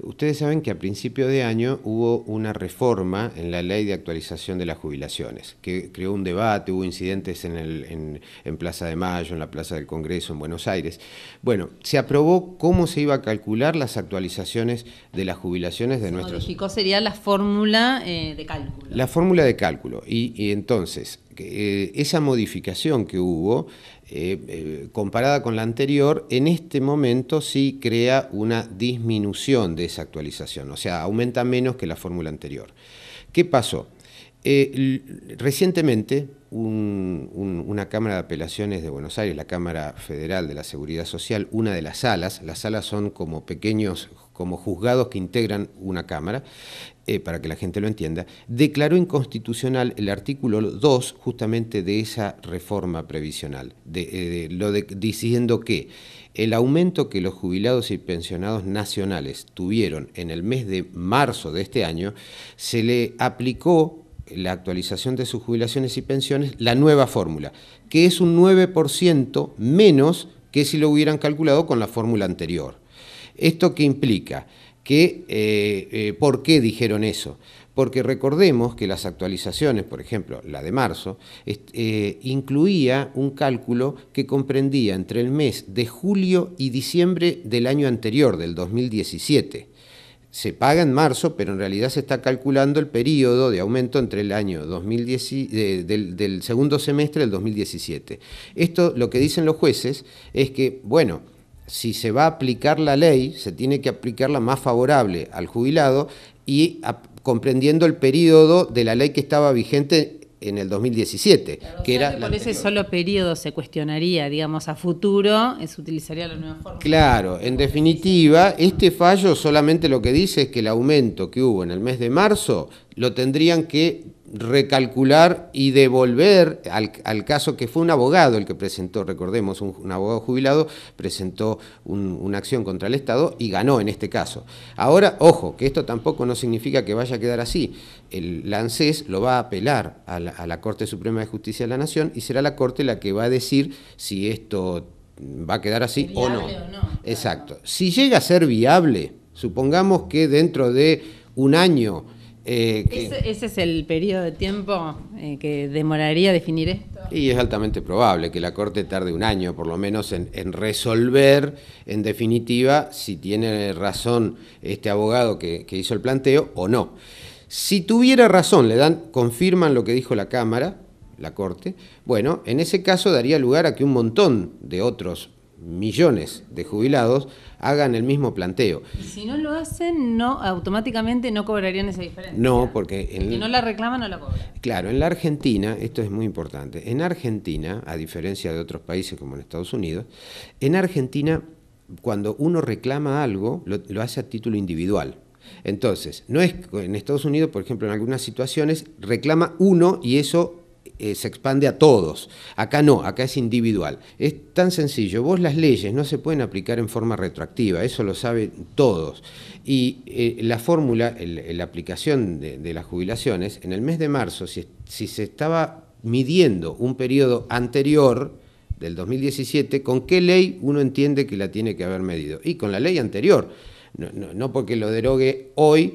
Ustedes saben que a principio de año hubo una reforma en la ley de actualización de las jubilaciones, que creó un debate, hubo incidentes en, el, en, Plaza de Mayo, en la Plaza del Congreso, en Buenos Aires. Bueno, se aprobó cómo se iba a calcular las actualizaciones de las jubilaciones de se nuestros... Modificó sería la fórmula eh, de cálculo. La fórmula de cálculo. y entonces, eh, esa modificación que hubo, eh, eh, comparada con la anterior, en este momento sí crea una disminución de esa actualización, o sea, aumenta menos que la fórmula anterior. ¿Qué pasó? Eh, recientemente, una Cámara de Apelaciones de Buenos Aires, la Cámara Federal de la Seguridad Social, una de las salas, las salas son como pequeños, como juzgados que integran una Cámara, eh, para que la gente lo entienda, declaró inconstitucional el artículo 2 justamente de esa reforma previsional, eh, lo diciendo que el aumento que los jubilados y pensionados nacionales tuvieron en el mes de marzo de este año se le aplicó la actualización de sus jubilaciones y pensiones la nueva fórmula, que es un 9% menos que si lo hubieran calculado con la fórmula anterior. ¿Esto qué implica? Que, eh, eh, ¿Por qué dijeron eso? Porque recordemos que las actualizaciones, por ejemplo, la de marzo, eh, incluía un cálculo que comprendía entre el mes de julio y diciembre del año anterior, del 2017 se paga en marzo, pero en realidad se está calculando el periodo de aumento entre el año 2010, del, segundo semestre del 2017. Esto lo que dicen los jueces es que, bueno, si se va a aplicar la ley, se tiene que aplicar la más favorable al jubilado y comprendiendo el periodo de la ley que estaba vigente en el 2017. que era por ese solo periodo se cuestionaría, digamos, a futuro, se utilizaría la nueva forma. Claro, en definitiva, este fallo solamente lo que dice es que el aumento que hubo en el mes de marzo lo tendrían que recalcular y devolver al, caso que fue un abogado el que presentó, recordemos, un, abogado jubilado presentó una acción contra el Estado y ganó en este caso. Ahora, ojo, que esto tampoco no significa que vaya a quedar así. El, ANSES lo va a apelar a la, Corte Suprema de Justicia de la Nación y será la Corte la que va a decir si esto va a quedar así o no. o no. Exacto. Si llega a ser viable, supongamos que dentro de un año eh, ¿Ese, es el periodo de tiempo eh, que demoraría definir esto? Y es altamente probable que la Corte tarde un año, por lo menos, en, resolver, en definitiva, si tiene razón este abogado que, que, hizo el planteo o no. Si tuviera razón, le dan, confirman lo que dijo la Cámara, la Corte, bueno, en ese caso daría lugar a que un montón de otros millones de jubilados hagan el mismo planteo. si no lo hacen, no automáticamente no cobrarían esa diferencia. No, porque en si no la reclaman no la cobran. Claro, en la Argentina, esto es muy importante. En Argentina, a diferencia de otros países como en Estados Unidos, en Argentina cuando uno reclama algo lo, lo hace a título individual. Entonces, no es en Estados Unidos, por ejemplo, en algunas situaciones reclama uno y eso eh, se expande a todos. Acá no, acá es individual. Es tan sencillo, vos las leyes no se pueden aplicar en forma retroactiva, eso lo saben todos. Y eh, la fórmula, la aplicación de, las jubilaciones, en el mes de marzo, si, si se estaba midiendo un periodo anterior, del 2017, ¿con qué ley uno entiende que la tiene que haber medido? Y con la ley anterior no, porque lo derogue hoy,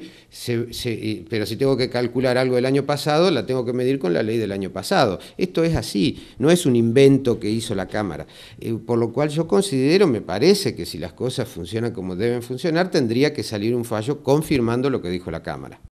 pero si tengo que calcular algo del año pasado, la tengo que medir con la ley del año pasado. Esto es así, no es un invento que hizo la Cámara. Eh, por lo cual yo considero, me parece que si las cosas funcionan como deben funcionar, tendría que salir un fallo confirmando lo que dijo la Cámara.